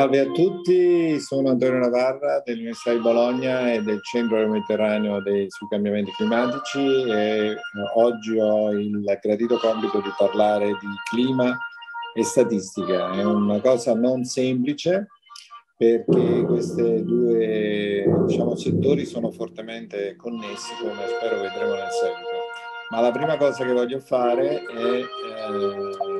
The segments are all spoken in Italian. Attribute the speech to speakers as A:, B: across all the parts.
A: Salve a tutti, sono Antonio Navarra dell'Università di Bologna e del Centro Mediterraneo dei, sui cambiamenti climatici e eh, oggi ho il gradito compito di parlare di clima e statistica. È una cosa non semplice perché questi due diciamo, settori sono fortemente connessi come spero vedremo nel seguito. Ma la prima cosa che voglio fare è... Eh,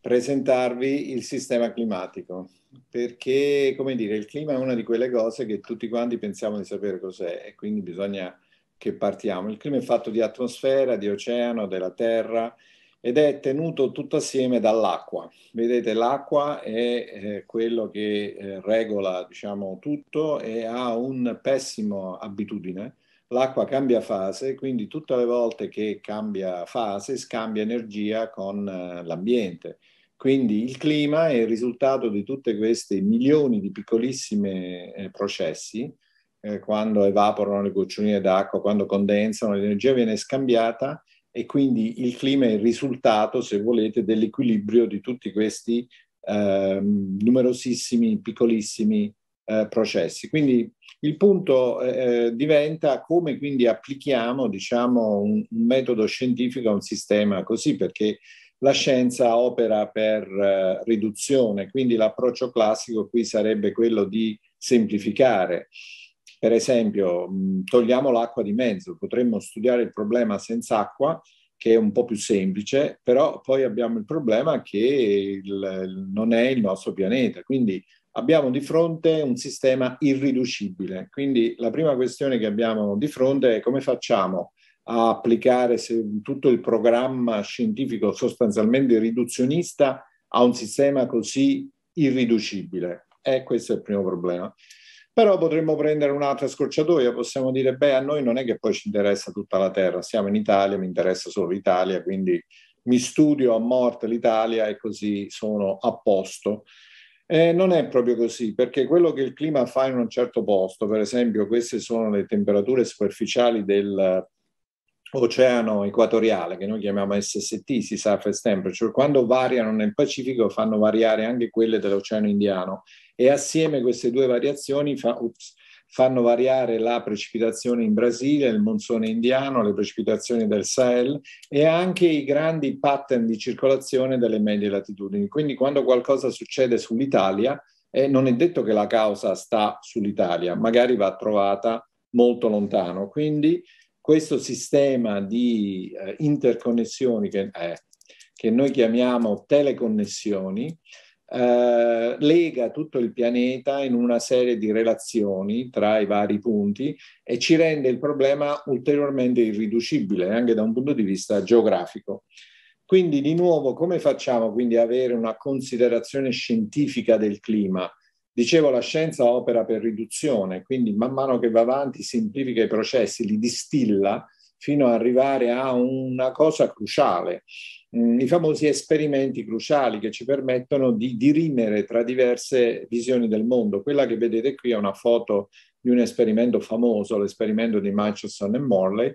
A: presentarvi il sistema climatico, perché come dire, il clima è una di quelle cose che tutti quanti pensiamo di sapere cos'è e quindi bisogna che partiamo. Il clima è fatto di atmosfera, di oceano, della terra ed è tenuto tutto assieme dall'acqua. Vedete, l'acqua è eh, quello che eh, regola diciamo, tutto e ha un pessimo abitudine. L'acqua cambia fase, quindi tutte le volte che cambia fase scambia energia con eh, l'ambiente quindi il clima è il risultato di tutte queste milioni di piccolissimi eh, processi, eh, quando evaporano le goccioline d'acqua, quando condensano, l'energia viene scambiata e quindi il clima è il risultato, se volete, dell'equilibrio di tutti questi eh, numerosissimi, piccolissimi eh, processi. Quindi il punto eh, eh, diventa come quindi applichiamo diciamo, un, un, metodo scientifico a un sistema così, perché la scienza opera per eh, riduzione, quindi l'approccio classico qui sarebbe quello di semplificare. Per esempio, togliamo l'acqua di mezzo, potremmo studiare il problema senza acqua, che è un po' più semplice, però poi abbiamo il problema che il, non è il nostro pianeta. Quindi abbiamo di fronte un sistema irriducibile. Quindi la prima questione che abbiamo di fronte è come facciamo a applicare tutto il programma scientifico sostanzialmente riduzionista a un sistema così irriducibile. E eh, questo è il primo problema. Però potremmo prendere un'altra scorciatoia, possiamo dire, beh, a noi non è che poi ci interessa tutta la Terra, siamo in Italia, mi interessa solo l'Italia, quindi mi studio a morte l'Italia e così sono a posto. Eh, non è proprio così, perché quello che il clima fa in un certo posto, per esempio queste sono le temperature superficiali del oceano equatoriale che noi chiamiamo SST, si sa fast Temperature, quando variano nel Pacifico fanno variare anche quelle dell'oceano indiano e assieme queste due variazioni fa, ups, fanno variare la precipitazione in Brasile, il monsone indiano, le precipitazioni del Sahel e anche i grandi pattern di circolazione delle medie latitudini. Quindi quando qualcosa succede sull'Italia, eh, non è detto che la causa sta sull'Italia, magari va trovata molto lontano. Quindi questo sistema di eh, interconnessioni che, eh, che, noi chiamiamo teleconnessioni eh, lega tutto il pianeta in una serie di relazioni tra i vari punti e ci rende il problema ulteriormente irriducibile anche da un punto di vista geografico. Quindi di nuovo come facciamo quindi ad avere una considerazione scientifica del clima? Dicevo, la scienza opera per riduzione, quindi man mano che va avanti semplifica i processi, li distilla fino ad arrivare a una cosa cruciale, mm, i famosi esperimenti cruciali che ci permettono di dirimere tra diverse visioni del mondo. Quella che vedete qui è una foto di un esperimento famoso, l'esperimento di Murchison e Morley.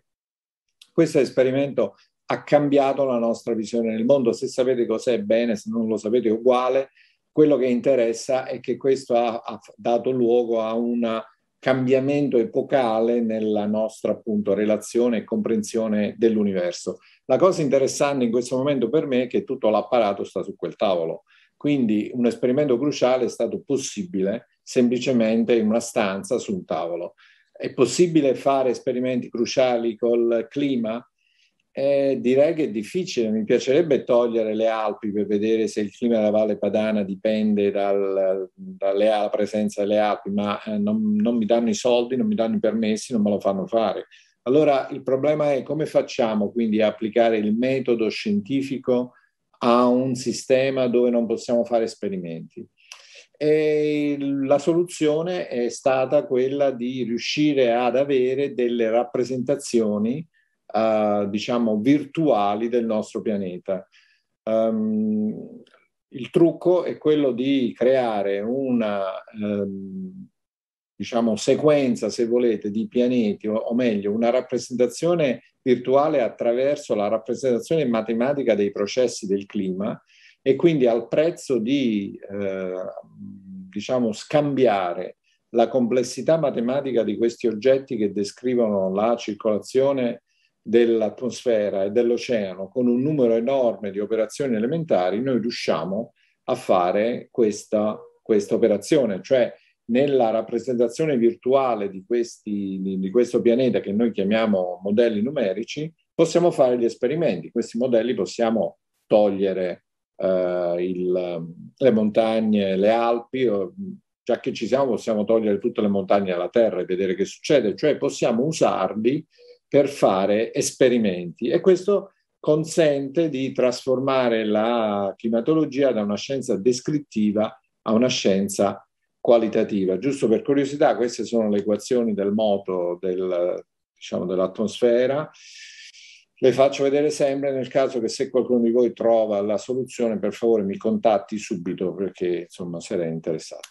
A: Questo esperimento ha cambiato la nostra visione del mondo. Se sapete cos'è bene, se non lo sapete uguale, quello che interessa è che questo ha, ha dato luogo a un cambiamento epocale nella nostra appunto relazione e comprensione dell'universo. La cosa interessante in questo momento per me è che tutto l'apparato sta su quel tavolo. Quindi un esperimento cruciale è stato possibile semplicemente in una stanza su un tavolo. È possibile fare esperimenti cruciali col clima? eh, direi che è difficile, mi piacerebbe togliere le Alpi per vedere se il clima della Valle Padana dipende dal, dalla presenza delle Alpi, ma eh, non, non, mi danno i soldi, non mi danno i permessi, non me lo fanno fare. Allora il problema è come facciamo quindi a applicare il metodo scientifico a un sistema dove non possiamo fare esperimenti. E la soluzione è stata quella di riuscire ad avere delle rappresentazioni eh, diciamo, virtuali del nostro pianeta. Um, il trucco è quello di creare una um, diciamo, sequenza, se volete, di pianeti, o, o meglio, una rappresentazione virtuale attraverso la rappresentazione matematica dei processi del clima e quindi al prezzo di eh, diciamo, scambiare la complessità matematica di questi oggetti che descrivono la circolazione dell'atmosfera e dell'oceano con un numero enorme di operazioni elementari, noi riusciamo a fare questa, questa operazione, cioè nella rappresentazione virtuale di, questi, di, di, questo pianeta che noi chiamiamo modelli numerici, possiamo fare gli esperimenti. Questi modelli possiamo togliere eh, il, le montagne, le Alpi, o, già che ci siamo possiamo togliere tutte le montagne alla Terra e vedere che succede, cioè possiamo usarli per fare esperimenti e questo consente di trasformare la climatologia da una scienza descrittiva a una scienza qualitativa. Giusto per curiosità, queste sono le equazioni del moto del, diciamo, dell'atmosfera. Le faccio vedere sempre nel caso che se qualcuno di voi trova la soluzione, per favore mi contatti subito perché insomma sarei interessato.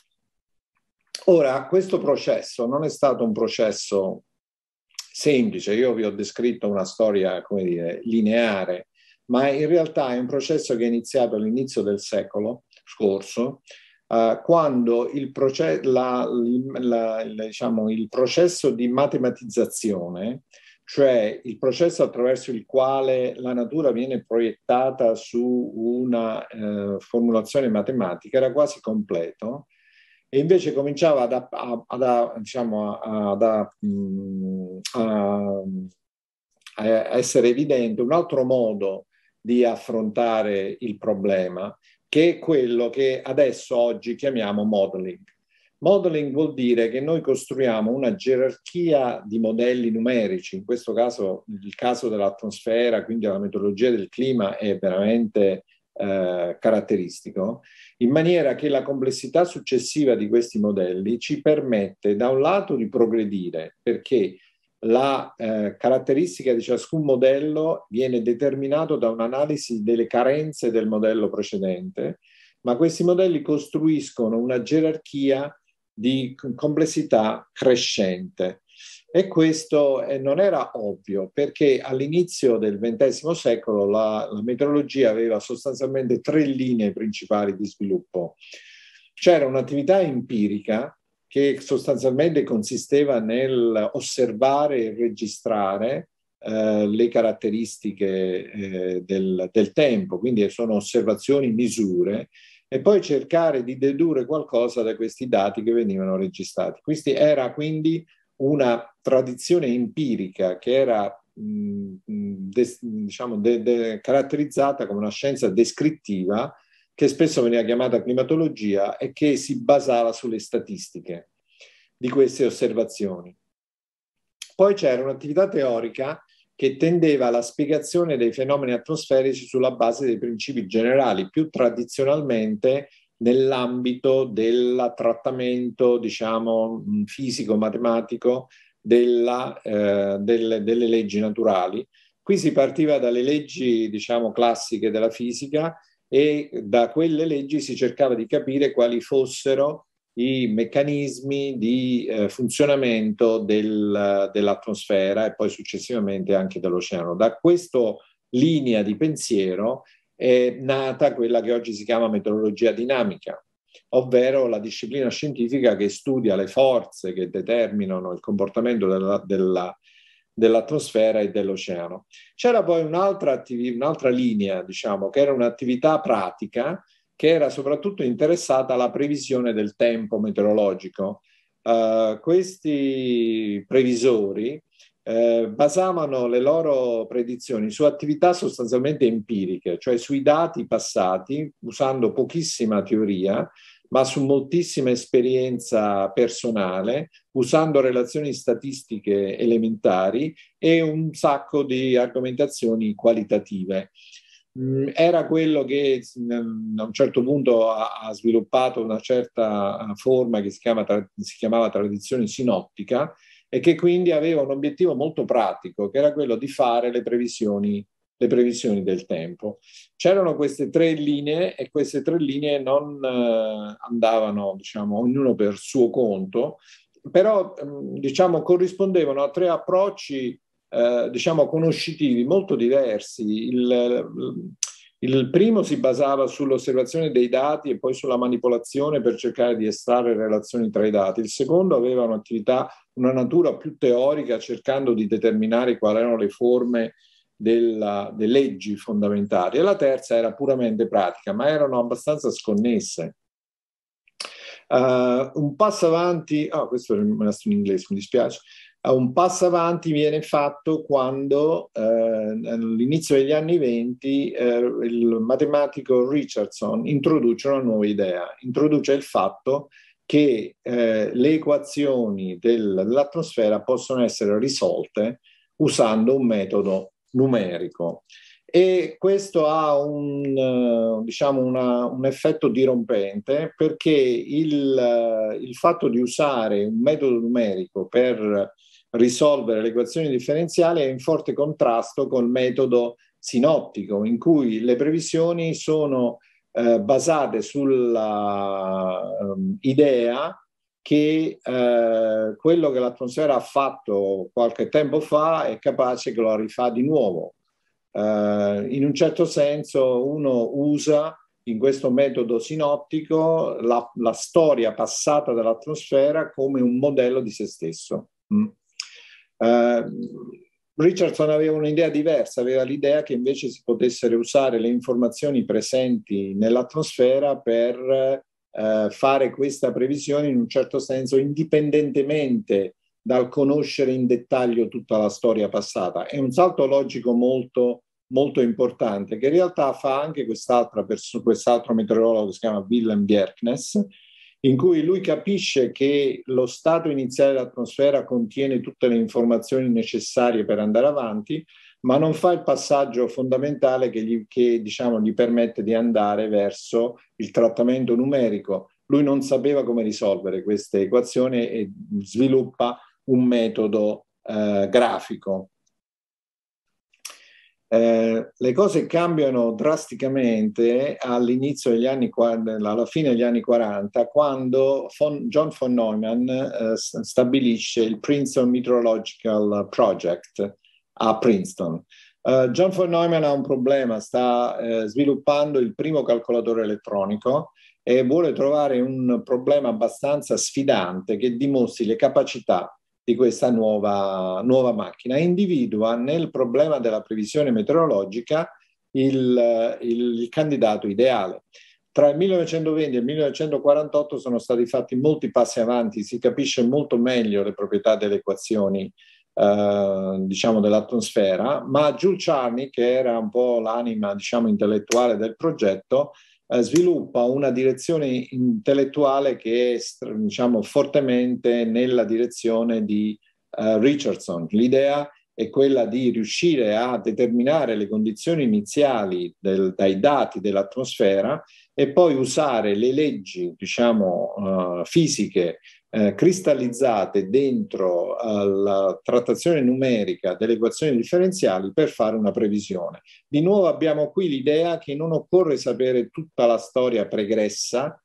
A: Ora, questo processo non è stato un processo semplice, io vi ho descritto una storia, come dire, lineare, ma in realtà è un processo che è iniziato all'inizio del secolo scorso, eh, quando il, proce- la, la, la, diciamo, il, processo di matematizzazione, cioè il processo attraverso il quale la natura viene proiettata su una eh, formulazione matematica, era quasi completo e invece cominciava ad, a, ad, diciamo, ad, a, essere evidente un altro modo di affrontare il problema, che è quello che adesso oggi chiamiamo modeling. Modeling vuol dire che noi costruiamo una gerarchia di modelli numerici, in questo caso il caso dell'atmosfera, quindi la metodologia del clima è veramente eh, caratteristico, in maniera che la complessità successiva di questi modelli ci permette da un lato di progredire, perché la eh, caratteristica di ciascun modello viene determinata da un'analisi delle carenze del modello precedente, ma questi modelli costruiscono una gerarchia di complessità crescente. E questo eh, non era ovvio perché all'inizio del XX secolo la, la meteorologia aveva sostanzialmente tre linee principali di sviluppo. C'era un'attività empirica che sostanzialmente consisteva nel osservare e registrare eh, le caratteristiche eh, del, del tempo, quindi sono osservazioni, misure, e poi cercare di dedurre qualcosa da questi dati che venivano registrati. Questi era quindi una tradizione empirica che era diciamo, de, de, caratterizzata come una scienza descrittiva che spesso veniva chiamata climatologia e che si basava sulle statistiche di queste osservazioni. Poi c'era un'attività teorica che tendeva alla spiegazione dei fenomeni atmosferici sulla base dei principi generali, più tradizionalmente nell'ambito del trattamento diciamo, mm, fisico-matematico della, eh, delle, delle, leggi naturali. Qui si partiva dalle leggi diciamo, classiche della fisica e da quelle leggi si cercava di capire quali fossero i meccanismi di eh, funzionamento del, dell'atmosfera e poi successivamente anche dell'oceano. Da questa linea di pensiero è nata quella che oggi si chiama meteorologia dinamica, ovvero la disciplina scientifica che studia le forze che determinano il comportamento della, della, dell'atmosfera e dell'oceano. C'era poi un'altra, attiv- un'altra linea, diciamo, che era un'attività pratica che era soprattutto interessata alla previsione del tempo meteorologico. Uh, questi previsori eh, basavano le loro predizioni su attività sostanzialmente empiriche, cioè sui dati passati, usando pochissima teoria, ma su moltissima esperienza personale, usando relazioni statistiche elementari e un sacco di argomentazioni qualitative. Mm, era quello che mm, a un certo punto ha sviluppato una certa eh, forma che si, chiama, si chiamava tradizione sinottica, e che quindi aveva un obiettivo molto pratico, che era quello di fare le previsioni, le previsioni del tempo. C'erano queste tre linee e queste tre linee non eh, andavano, diciamo, ognuno per suo conto, però mm, diciamo, corrispondevano a tre approcci eh, diciamo, conoscitivi molto diversi. Il, il primo si basava sull'osservazione dei dati e poi sulla manipolazione per cercare di estrarre relazioni tra i dati. Il secondo aveva un'attività, una natura più teorica, cercando di determinare quali erano le forme della, delle leggi fondamentali. E la terza era puramente pratica, ma erano abbastanza sconnesse. Uh, un passo avanti, ah, oh, questo è rimasto in inglese, mi dispiace un passo avanti viene fatto quando eh, all'inizio degli anni venti eh, il matematico Richardson introduce una nuova idea, introduce il fatto che eh, le equazioni del, dell'atmosfera possono essere risolte usando un metodo numerico e questo ha un, diciamo una, un effetto dirompente perché il, il, fatto di usare un metodo numerico per risolvere l'equazione differenziale è in forte contrasto col metodo sinottico, in cui le previsioni sono eh, basate sull'idea ehm, um, che eh, quello che l'atmosfera ha fatto qualche tempo fa è capace che lo rifà di nuovo. Eh, in un certo senso uno usa in questo metodo sinottico la, la storia passata dell'atmosfera come un modello di se stesso. Mm. Ehm, Richardson aveva un'idea diversa, aveva l'idea che invece si potessero usare le informazioni presenti nell'atmosfera per eh, fare questa previsione in un certo senso indipendentemente dal conoscere in dettaglio tutta la storia passata. È un salto logico molto, molto importante che in realtà fa anche quest'altra perso- quest'altro meteorologo che si chiama Willem Bjerknes, in cui lui capisce che lo stato iniziale dell'atmosfera contiene tutte le informazioni necessarie per andare avanti, ma non fa il passaggio fondamentale che gli, che, diciamo, gli permette di andare verso il trattamento numerico. Lui non sapeva come risolvere questa equazione e sviluppa un metodo eh, grafico eh, le cose cambiano drasticamente all'inizio degli anni, alla fine degli anni 40, quando von, John von Neumann eh, stabilisce il Princeton Meteorological Project a Princeton. Eh, John von Neumann ha un problema, sta eh, sviluppando il primo calcolatore elettronico e vuole trovare un problema abbastanza sfidante che dimostri le capacità di questa nuova, nuova macchina. Individua nel problema della previsione meteorologica il, il, il candidato ideale. Tra il 1920 e il 1948 sono stati fatti molti passi avanti, si capisce molto meglio le proprietà delle equazioni eh, diciamo dell'atmosfera, ma Jules Charney, che era un po' l'anima diciamo, intellettuale del progetto, eh, sviluppa una direzione intellettuale che è diciamo, fortemente nella direzione di uh, Richardson. L'idea è quella di riuscire a determinare le condizioni iniziali del, dai dati dell'atmosfera e poi usare le leggi diciamo, uh, fisiche eh, cristallizzate dentro alla trattazione numerica delle equazioni differenziali per fare una previsione. Di nuovo abbiamo qui l'idea che non occorre sapere tutta la storia pregressa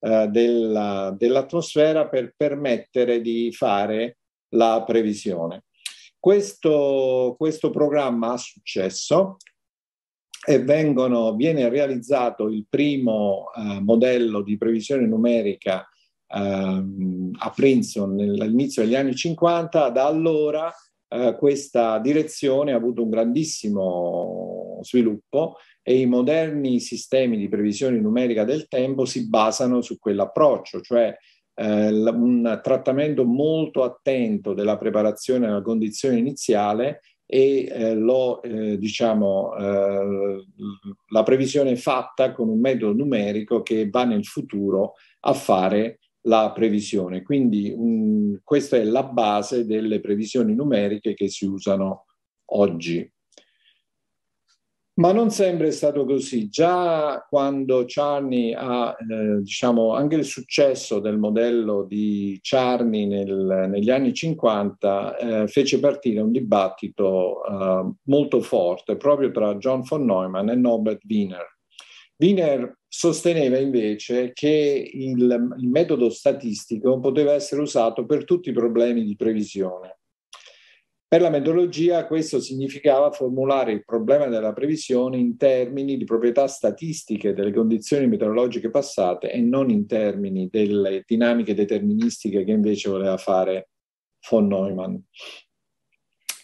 A: eh, della, dell'atmosfera per permettere di fare la previsione. Questo, questo programma ha successo, e vengono, viene realizzato il primo eh, modello di previsione numerica ehm, a Princeton all'inizio degli anni 50, da allora eh, questa direzione ha avuto un grandissimo sviluppo e i moderni sistemi di previsione numerica del tempo si basano su quell'approccio, cioè eh, un trattamento molto attento della preparazione alla condizione iniziale e eh, lo, eh, diciamo, eh, la previsione fatta con un metodo numerico che va nel futuro a fare la previsione. Quindi mh, mm, questa è la base delle previsioni numeriche che si usano oggi. Ma non sempre è stato così. Già quando Charney ha, eh, diciamo, anche il successo del modello di Charney nel, negli anni 50 eh, fece partire un dibattito eh, molto forte proprio tra John von Neumann e Norbert Wiener. Wiener sosteneva invece che il, il metodo statistico poteva essere usato per tutti i problemi di previsione. Per la metodologia questo significava formulare il problema della previsione in termini di proprietà statistiche delle condizioni meteorologiche passate e non in termini delle dinamiche deterministiche che invece voleva fare von Neumann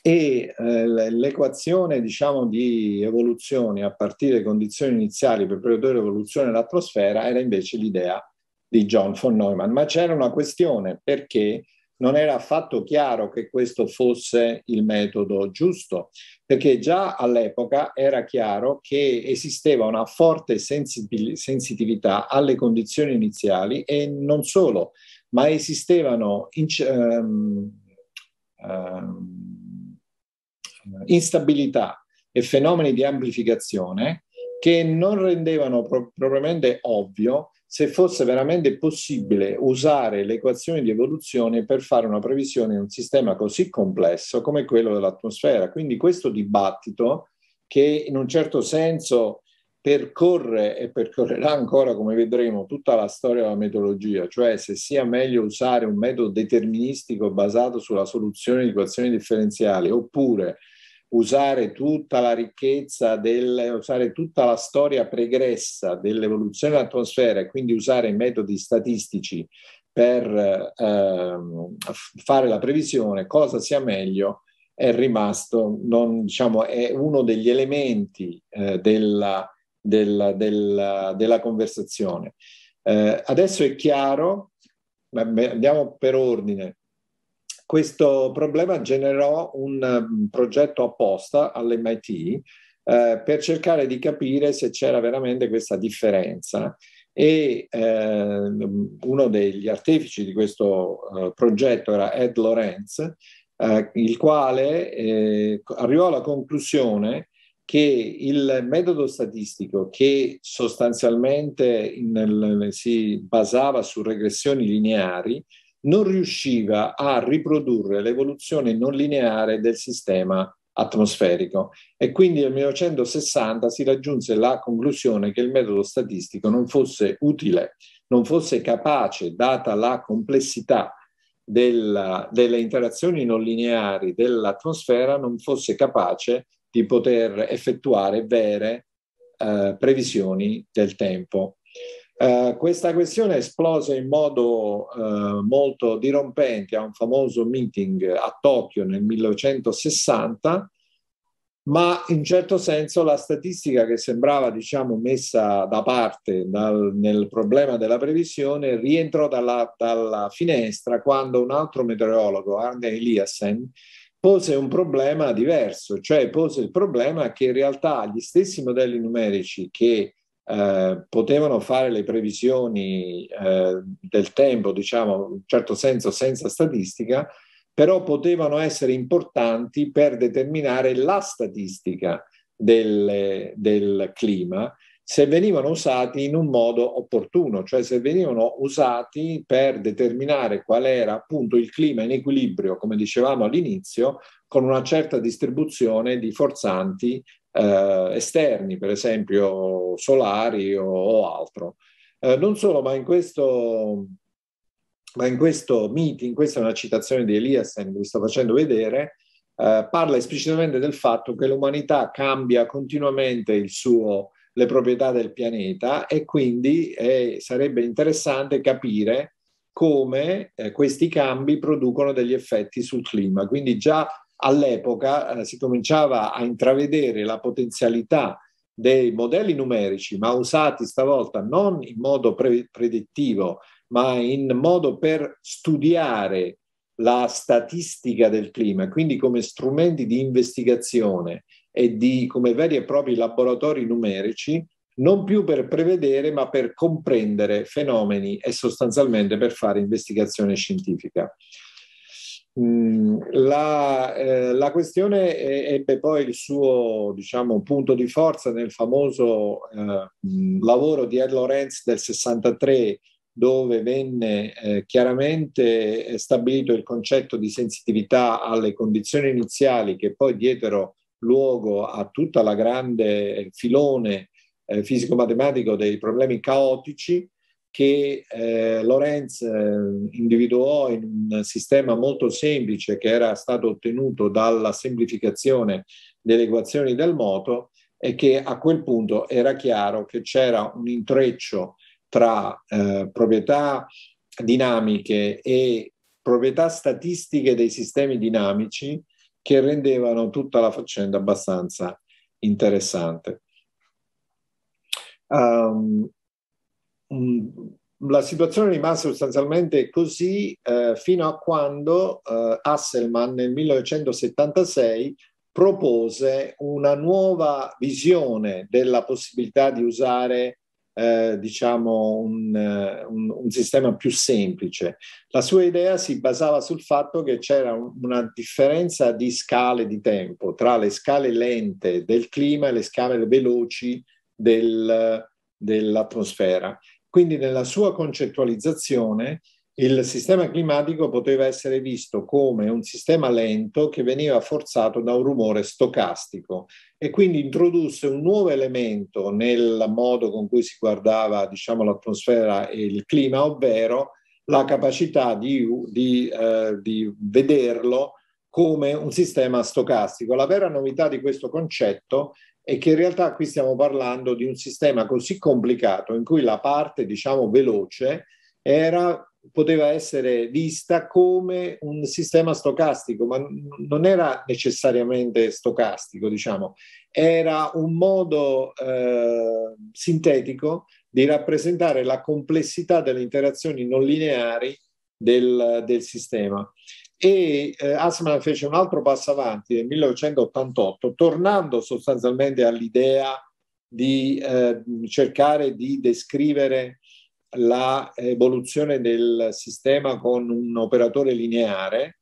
A: e eh, l'equazione diciamo, di evoluzione a partire dalle condizioni iniziali per produrre l'evoluzione dell'atmosfera era invece l'idea di John von Neumann. Ma c'era una questione perché non era affatto chiaro che questo fosse il metodo giusto, perché già all'epoca era chiaro che esisteva una forte sensibilità alle condizioni iniziali e non solo, ma esistevano... In, um, ehm, um, ehm, instabilità e fenomeni di amplificazione che non rendevano pro- propriamente ovvio se fosse veramente possibile usare le equazioni di evoluzione per fare una previsione in un sistema così complesso come quello dell'atmosfera. Quindi questo dibattito che in un certo senso percorre e percorrerà ancora, come vedremo, tutta la storia della metodologia, cioè se sia meglio usare un metodo deterministico basato sulla soluzione di equazioni differenziali oppure usare tutta la ricchezza, del, usare tutta la storia pregressa dell'evoluzione dell'atmosfera e quindi usare metodi statistici per eh, fare la previsione, cosa sia meglio, è rimasto, non, diciamo, è uno degli elementi eh, della, della, della, della, conversazione. Eh, adesso è chiaro, andiamo per ordine, questo problema generò un um, progetto apposta all'MIT eh, per cercare di capire se c'era veramente questa differenza e eh, uno degli artefici di questo eh, progetto era Ed Lorenz, eh, il quale eh, arrivò alla conclusione che il metodo statistico che sostanzialmente nel, si basava su regressioni lineari non riusciva a riprodurre l'evoluzione non lineare del sistema atmosferico e quindi nel 1960 si raggiunse la conclusione che il metodo statistico non fosse utile, non fosse capace, data la complessità della, delle interazioni non lineari dell'atmosfera, non fosse capace di poter effettuare vere eh, previsioni del tempo. Eh, questa questione esplose in modo uh, molto dirompente a un famoso meeting a Tokyo nel 1960, ma in certo senso la statistica che sembrava diciamo, messa da parte dal, nel problema della previsione rientrò dalla, dalla, finestra quando un altro meteorologo, Arne Eliassen, pose un problema diverso, cioè pose il problema che in realtà gli stessi modelli numerici che eh, potevano fare le previsioni eh, del tempo, diciamo, in un certo senso senza statistica, però potevano essere importanti per determinare la statistica del, del clima se venivano usati in un modo opportuno, cioè se venivano usati per determinare qual era appunto il clima in equilibrio, come dicevamo all'inizio, con una certa distribuzione di forzanti eh, esterni, per esempio solari o, o altro. Eh, non solo, ma in questo, ma in questo meeting, questa è una citazione di Eliasen eh, che vi sto facendo vedere, eh, parla esplicitamente del fatto che l'umanità cambia continuamente suo, le proprietà del pianeta e quindi eh, sarebbe interessante capire come eh, questi cambi producono degli effetti sul clima. Quindi già all'epoca eh, si cominciava a intravedere la potenzialità dei modelli numerici, ma usati stavolta non in modo pre- predittivo, ma in modo per studiare la statistica del clima, quindi come strumenti di investigazione e di come veri e propri laboratori numerici, non più per prevedere, ma per comprendere fenomeni e sostanzialmente per fare investigazione scientifica. Mm, la, eh, la, questione ebbe poi il suo diciamo, punto di forza nel famoso eh, mm, lavoro di Ed Lorenz del 63, dove venne eh, chiaramente eh, stabilito il concetto di sensitività alle condizioni iniziali che poi diedero luogo a tutta la grande eh, filone eh, fisico-matematico dei problemi caotici che eh, Lorenz eh, individuò in un sistema molto semplice che era stato ottenuto dalla semplificazione delle equazioni del moto e che a quel punto era chiaro che c'era un intreccio tra eh, proprietà dinamiche e proprietà statistiche dei sistemi dinamici che rendevano tutta la faccenda abbastanza interessante. Um, la situazione rimase sostanzialmente così eh, fino a quando eh, Hasselman nel 1976 propose una nuova visione della possibilità di usare eh, diciamo un, eh, un, un, sistema più semplice. La sua idea si basava sul fatto che c'era una differenza di scale di tempo tra le scale lente del clima e le scale veloci del, dell'atmosfera quindi nella sua concettualizzazione il sistema climatico poteva essere visto come un sistema lento che veniva forzato da un rumore stocastico e quindi introdusse un nuovo elemento nel modo con cui si guardava diciamo, l'atmosfera e il clima, ovvero la capacità di, di, eh, di vederlo come un sistema stocastico. La vera novità di questo concetto è che in realtà qui stiamo parlando di un sistema così complicato in cui la parte, diciamo, veloce era, poteva essere vista come un sistema stocastico, ma non era necessariamente stocastico, diciamo, era un modo eh, sintetico di rappresentare la complessità delle interazioni non lineari del, del sistema e eh, Asman fece un altro passo avanti nel 1988, tornando sostanzialmente all'idea di eh, cercare di descrivere l'evoluzione del sistema con un operatore lineare,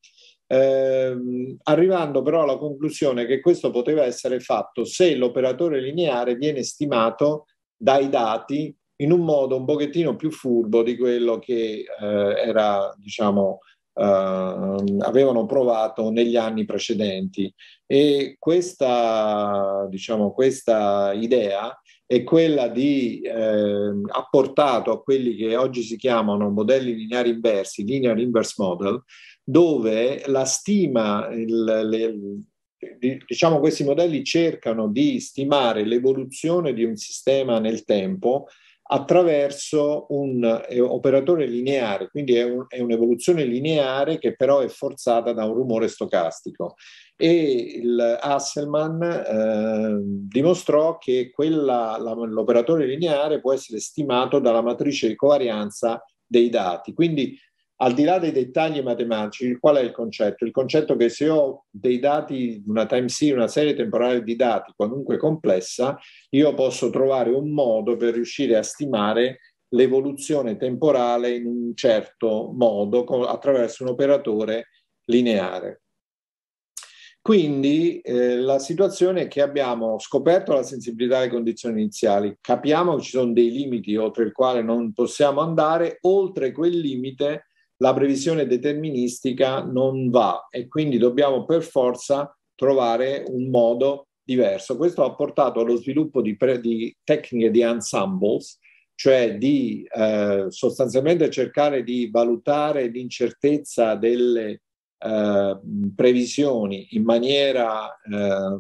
A: ehm, arrivando però alla conclusione che questo poteva essere fatto se l'operatore lineare viene stimato dai dati in un modo un pochettino più furbo di quello che eh, era, diciamo, Uh, avevano provato negli anni precedenti e questa, diciamo, questa idea è quella di eh, apportato a quelli che oggi si chiamano modelli lineari inversi, linear inverse model, dove la stima, il, le, diciamo questi modelli cercano di stimare l'evoluzione di un sistema nel tempo attraverso un operatore lineare, quindi è, un, è, un'evoluzione lineare che però è forzata da un rumore stocastico. E il Hasselman eh, dimostrò che quella, la, l'operatore lineare può essere stimato dalla matrice di covarianza dei dati. Quindi al di là dei dettagli matematici, qual è il concetto? Il concetto che se ho dei dati, una time series, una serie temporale di dati, qualunque complessa, io posso trovare un modo per riuscire a stimare l'evoluzione temporale in un certo modo attraverso un operatore lineare. Quindi eh, la situazione è che abbiamo scoperto la sensibilità alle condizioni iniziali, capiamo che ci sono dei limiti oltre il quale non possiamo andare, oltre quel limite la previsione deterministica non va e quindi dobbiamo per forza trovare un modo diverso. Questo ha portato allo sviluppo di, pre- di tecniche di ensembles, cioè di eh, sostanzialmente cercare di valutare l'incertezza delle eh, previsioni in maniera eh,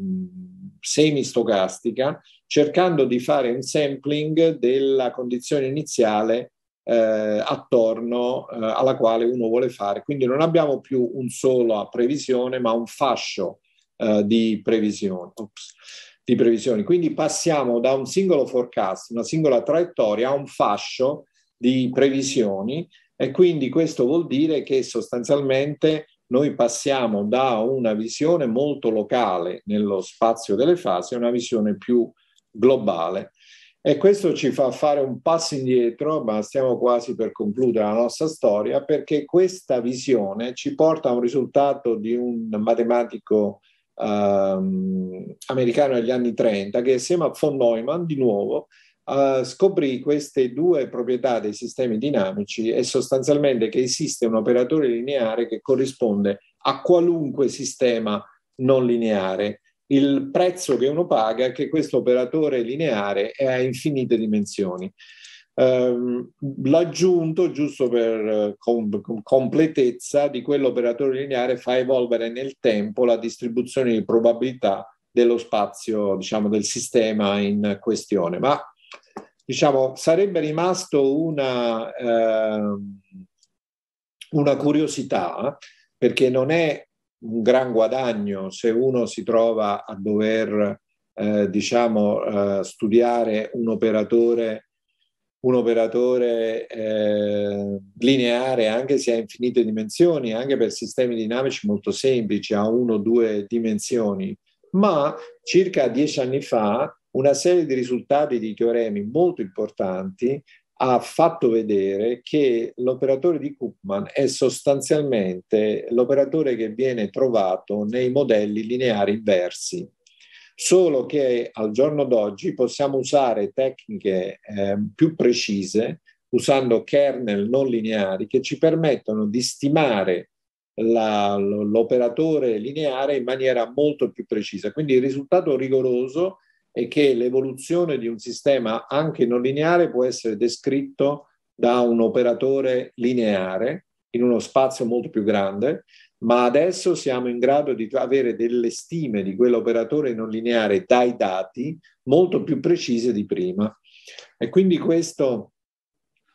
A: semistocastica, cercando di fare un sampling della condizione iniziale eh, attorno eh, alla quale uno vuole fare. Quindi non abbiamo più un solo previsione, ma un fascio eh, di, previsioni, ops, di previsioni. Quindi passiamo da un singolo forecast, una singola traiettoria, a un fascio di previsioni e quindi questo vuol dire che sostanzialmente noi passiamo da una visione molto locale nello spazio delle fasi a una visione più globale e questo ci fa fare un passo indietro, ma stiamo quasi per concludere la nostra storia, perché questa visione ci porta a un risultato di un matematico ehm, americano degli anni 30 che insieme a von Neumann di nuovo Uh, scoprì queste due proprietà dei sistemi dinamici e sostanzialmente che esiste un operatore lineare che corrisponde a qualunque sistema non lineare il prezzo che uno paga è che questo operatore lineare è a infinite dimensioni. Um, l'aggiunto, giusto per eh, com- completezza, di quell'operatore lineare fa evolvere nel tempo la distribuzione di probabilità dello spazio, diciamo, del sistema in questione. Ma diciamo, sarebbe rimasto una, eh, una curiosità perché non è un gran guadagno se uno si trova a dover eh, diciamo, eh, studiare un operatore, un operatore eh, lineare anche se ha infinite dimensioni, anche per sistemi dinamici molto semplici, a uno o due dimensioni. Ma circa dieci anni fa una serie di risultati di teoremi molto importanti ha fatto vedere che l'operatore di Koopman è sostanzialmente l'operatore che viene trovato nei modelli lineari inversi, solo che al giorno d'oggi possiamo usare tecniche eh, più precise usando kernel non lineari che ci permettono di stimare la, l'operatore lineare in maniera molto più precisa. Quindi il risultato rigoroso è è che l'evoluzione di un sistema anche non lineare può essere descritto da un operatore lineare in uno spazio molto più grande, ma adesso siamo in grado di avere delle stime di quell'operatore non lineare dai dati molto più precise di prima. E quindi questo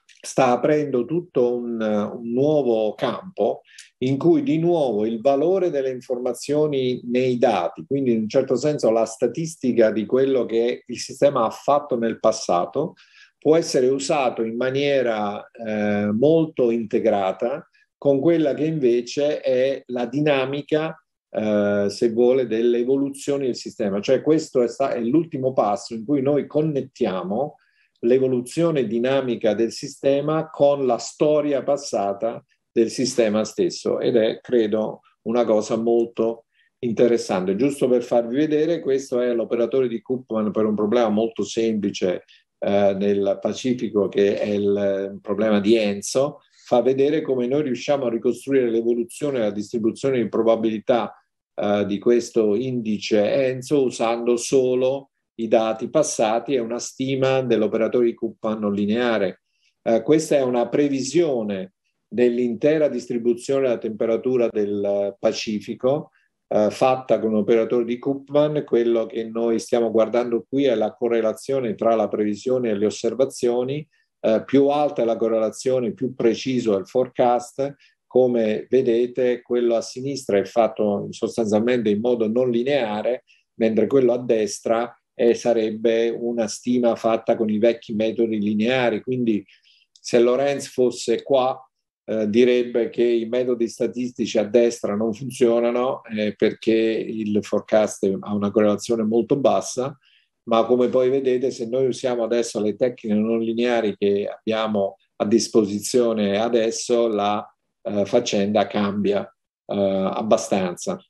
A: sta aprendo tutto un, un nuovo campo in cui di nuovo il valore delle informazioni nei dati, quindi in un certo senso la statistica di quello che il sistema ha fatto nel passato, può essere usato in maniera eh, molto integrata con quella che invece è la dinamica, eh, se vuole, delle evoluzioni del sistema. Cioè questo è, sta- è l'ultimo passo in cui noi connettiamo l'evoluzione dinamica del sistema con la storia passata del sistema stesso ed è, credo, una cosa molto interessante. Giusto per farvi vedere, questo è l'operatore di Koopman per un problema molto semplice eh, nel Pacifico che è il eh, problema di Enzo, fa vedere come noi riusciamo a ricostruire l'evoluzione e la distribuzione di probabilità eh, di questo indice Enzo usando solo i dati passati e una stima dell'operatore di Koopman non lineare. Eh, questa è una previsione nell'intera distribuzione alla temperatura del eh, Pacifico, eh, fatta con un operatore di Koopman, quello che noi stiamo guardando qui è la correlazione tra la previsione e le osservazioni, eh, più alta è la correlazione, più preciso è il forecast, come vedete quello a sinistra è fatto sostanzialmente in modo non lineare, mentre quello a destra è, eh, sarebbe una stima fatta con i vecchi metodi lineari, quindi se Lorenz fosse qua eh, direbbe che i metodi statistici a destra non funzionano eh, perché il forecast ha una correlazione molto bassa, ma come poi vedete se noi usiamo adesso le tecniche non lineari che abbiamo a disposizione adesso, la eh, faccenda cambia eh, abbastanza.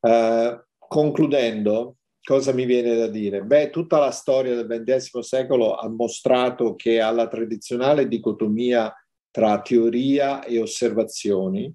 A: Eh, concludendo, cosa mi viene da dire? Beh, tutta la storia del XX secolo ha mostrato che alla tradizionale dicotomia tra teoria e osservazioni,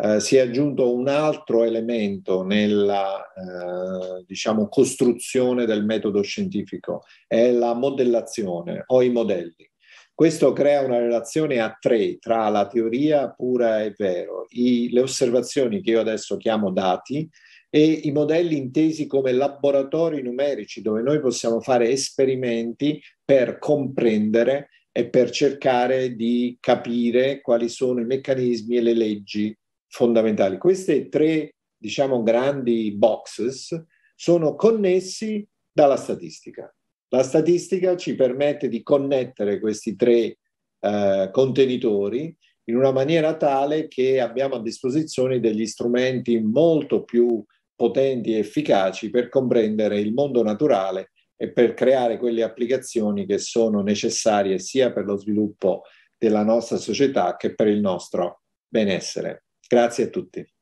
A: eh, si è aggiunto un altro elemento nella eh, diciamo, costruzione del metodo scientifico, è la modellazione o i modelli. Questo crea una relazione a tre tra la teoria pura e vero, i, le osservazioni che io adesso chiamo dati e i modelli intesi come laboratori numerici dove noi possiamo fare esperimenti per comprendere e per cercare di capire quali sono i meccanismi e le leggi fondamentali. Queste tre, diciamo, grandi boxes sono connessi dalla statistica. La statistica ci permette di connettere questi tre eh, contenitori in una maniera tale che abbiamo a disposizione degli strumenti molto più potenti e efficaci per comprendere il mondo naturale e per creare quelle applicazioni che sono necessarie sia per lo sviluppo della nostra società che per il nostro benessere. Grazie a tutti.